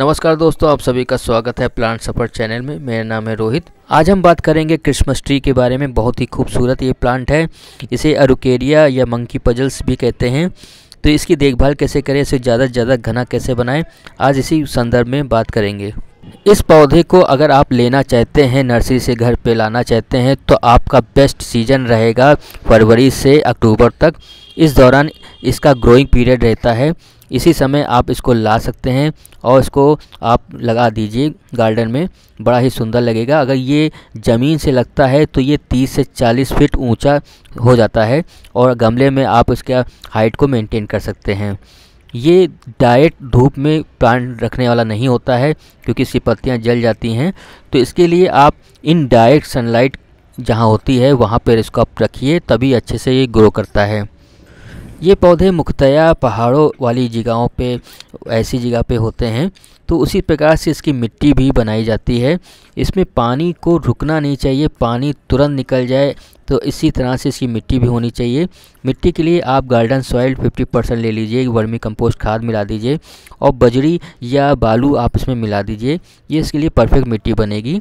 नमस्कार दोस्तों आप सभी का स्वागत है प्लांट सफर चैनल में मेरा नाम है रोहित आज हम बात करेंगे क्रिसमस ट्री के बारे में बहुत ही खूबसूरत ये प्लांट है इसे अरुकेरिया या मंकी पजल्स भी कहते हैं तो इसकी देखभाल कैसे करें इसे ज़्यादा से ज़्यादा घना कैसे बनाएं आज इसी संदर्भ में बात करेंगे इस पौधे को अगर आप लेना चाहते हैं नर्सरी से घर पे लाना चाहते हैं तो आपका बेस्ट सीज़न रहेगा फरवरी से अक्टूबर तक इस दौरान इसका ग्रोइंग पीरियड रहता है इसी समय आप इसको ला सकते हैं और इसको आप लगा दीजिए गार्डन में बड़ा ही सुंदर लगेगा अगर ये ज़मीन से लगता है तो ये 30 से 40 फीट ऊंचा हो जाता है और गमले में आप इसका हाइट को मेंटेन कर सकते हैं ये डायरेक्ट धूप में प्लांट रखने वाला नहीं होता है क्योंकि इसकी पत्तियाँ जल जाती हैं तो इसके लिए आप इन डायरेक्ट सनलाइट जहाँ होती है वहाँ पर इसको आप रखिए तभी अच्छे से ये ग्रो करता है ये पौधे मुख्तया पहाड़ों वाली जगहों पे ऐसी जगह पे होते हैं तो उसी प्रकार से इसकी मिट्टी भी बनाई जाती है इसमें पानी को रुकना नहीं चाहिए पानी तुरंत निकल जाए तो इसी तरह से इसकी मिट्टी भी होनी चाहिए मिट्टी के लिए आप गार्डन सॉइल 50 परसेंट ले लीजिए वर्मी कंपोस्ट खाद मिला दीजिए और बजरी या बालू आप इसमें मिला दीजिए ये इसके लिए परफेक्ट मिट्टी बनेगी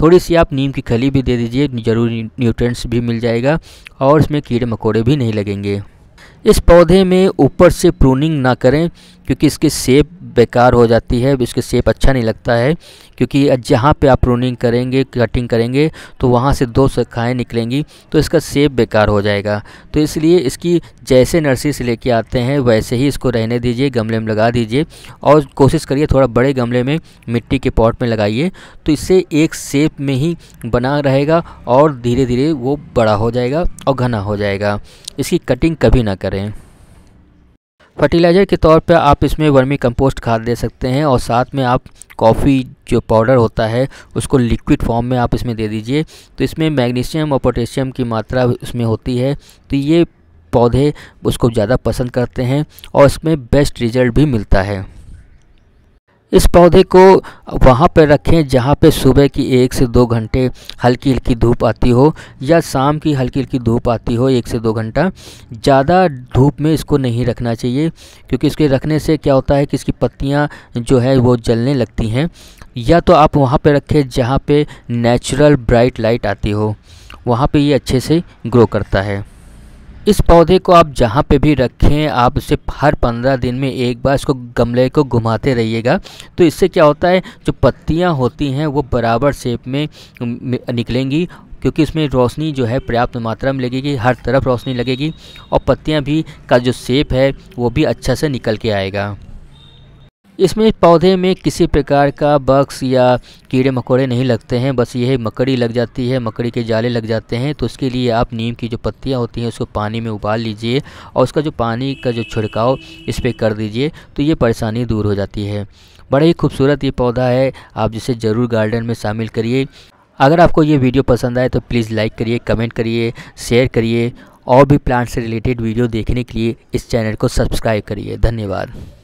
थोड़ी सी आप नीम की खली भी दे दीजिए ज़रूरी न्यूट्रेंट्स भी मिल जाएगा और इसमें कीड़े मकोड़े भी नहीं लगेंगे इस पौधे में ऊपर से प्रूनिंग ना करें क्योंकि इसके सेप बेकार हो जाती है इसके शेप अच्छा नहीं लगता है क्योंकि जहाँ पे आप प्रूनिंग करेंगे कटिंग करेंगे तो वहाँ से दो शाखाएँ निकलेंगी तो इसका शेप बेकार हो जाएगा तो इसलिए इसकी जैसे नर्सरी से लेके आते हैं वैसे ही इसको रहने दीजिए गमले में लगा दीजिए और कोशिश करिए थोड़ा बड़े गमले में मिट्टी के पॉट में लगाइए तो इससे एक शेप में ही बना रहेगा और धीरे धीरे वो बड़ा हो जाएगा और घना हो जाएगा इसकी कटिंग कभी ना करें फर्टिलाइज़र के तौर पर आप इसमें वर्मी कंपोस्ट खाद दे सकते हैं और साथ में आप कॉफ़ी जो पाउडर होता है उसको लिक्विड फॉर्म में आप इसमें दे दीजिए तो इसमें मैग्नीशियम और पोटेशियम की मात्रा उसमें होती है तो ये पौधे उसको ज़्यादा पसंद करते हैं और इसमें बेस्ट रिजल्ट भी मिलता है इस पौधे को वहाँ पर रखें जहाँ पे सुबह की एक से दो घंटे हल्की हल्की धूप आती हो या शाम की हल्की हल्की धूप आती हो एक से दो घंटा ज़्यादा धूप में इसको नहीं रखना चाहिए क्योंकि इसके रखने से क्या होता है कि इसकी पत्तियाँ जो है वो जलने लगती हैं या तो आप वहाँ पर रखें जहाँ पर नेचुरल ब्राइट लाइट आती हो वहाँ पर ये अच्छे से ग्रो करता है इस पौधे को आप जहाँ पे भी रखें आप उसे हर पंद्रह दिन में एक बार इसको गमले को घुमाते रहिएगा तो इससे क्या होता है जो पत्तियाँ होती हैं वो बराबर शेप में निकलेंगी क्योंकि इसमें रोशनी जो है पर्याप्त मात्रा में लगेगी हर तरफ रोशनी लगेगी और पत्तियाँ भी का जो सेप है वो भी अच्छा से निकल के आएगा इसमें पौधे में किसी प्रकार का बक्स या कीड़े मकोड़े नहीं लगते हैं बस यह मकड़ी लग जाती है मकड़ी के जाले लग जाते हैं तो उसके लिए आप नीम की जो पत्तियाँ होती हैं उसको पानी में उबाल लीजिए और उसका जो पानी का जो छिड़काव इस पर कर दीजिए तो ये परेशानी दूर हो जाती है बड़ा ही खूबसूरत ये पौधा है आप जिसे ज़रूर गार्डन में शामिल करिए अगर आपको ये वीडियो पसंद आए तो प्लीज़ लाइक करिए कमेंट करिए शेयर करिए और भी प्लांट से रिलेटेड वीडियो देखने के लिए इस चैनल को सब्सक्राइब करिए धन्यवाद